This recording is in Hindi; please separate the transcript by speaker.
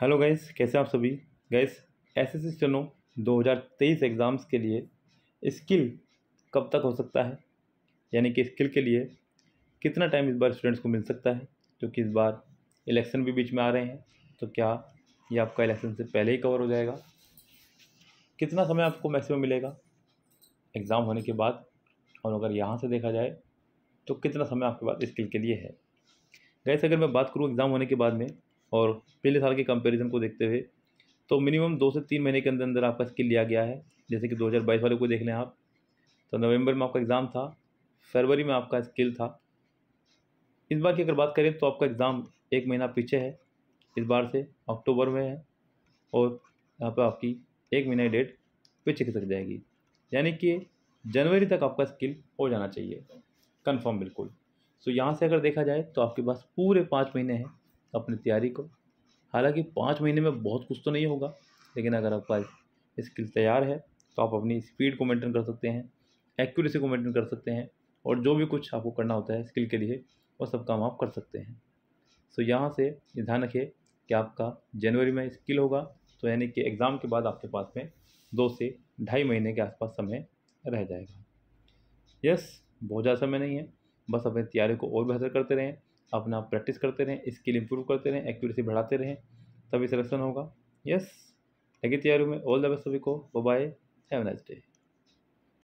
Speaker 1: हेलो गैस कैसे आप सभी गैस एस एस स्टनो दो हज़ार तेईस एग्ज़ाम्स के लिए स्किल कब तक हो सकता है यानी कि स्किल के लिए कितना टाइम इस बार स्टूडेंट्स को मिल सकता है क्योंकि इस बार इलेक्शन भी बीच में आ रहे हैं तो क्या ये आपका इलेक्शन से पहले ही कवर हो जाएगा कितना समय आपको मैक्सिमम मिलेगा एग्ज़ाम होने के बाद और अगर यहाँ से देखा जाए तो कितना समय आपके पास स्किल के लिए है गैस अगर मैं बात करूँ एग्ज़ाम होने के बाद में और पिछले साल के कंपैरिजन को देखते हुए तो मिनिमम दो से तीन महीने के अंदर अंदर आपका स्किल लिया गया है जैसे कि 2022 वाले को देख लें आप तो नवंबर में आपका एग्ज़ाम था फरवरी में आपका स्किल था इस बार की अगर बात करें तो आपका एग्ज़ाम एक महीना पीछे है इस बार से अक्टूबर में है और यहाँ पर आपकी एक महीने डेट पीछे खिसक जाएगी यानी कि जनवरी तक आपका स्किल हो जाना चाहिए कन्फर्म बिल्कुल सो so, यहाँ से अगर देखा जाए तो आपके पास पूरे पाँच महीने हैं अपनी तैयारी को हालांकि पाँच महीने में बहुत कुछ तो नहीं होगा लेकिन अगर आपका स्किल तैयार है तो आप अपनी स्पीड को मेंटेन कर सकते हैं एक्यूरेसी को मेंटेन कर सकते हैं और जो भी कुछ आपको करना होता है स्किल के लिए वो सब काम आप कर सकते हैं सो यहाँ से ध्यान रखें कि आपका जनवरी में स्किल होगा तो यानी कि एग्ज़ाम के बाद आपके पास में दो से ढाई महीने के आसपास समय रह जाएगा यस बहुत ज़्यादा समय नहीं है बस अपनी तैयारी को और बेहतर करते रहें अपना प्रैक्टिस करते रहें स्किल इंप्रूव करते रहें एक्यूरेसी बढ़ाते रहें तभी सिलेक्शन होगा यस लगी तैयारी में ऑल द बेस्ट सभी को बाय हैव नाइस डे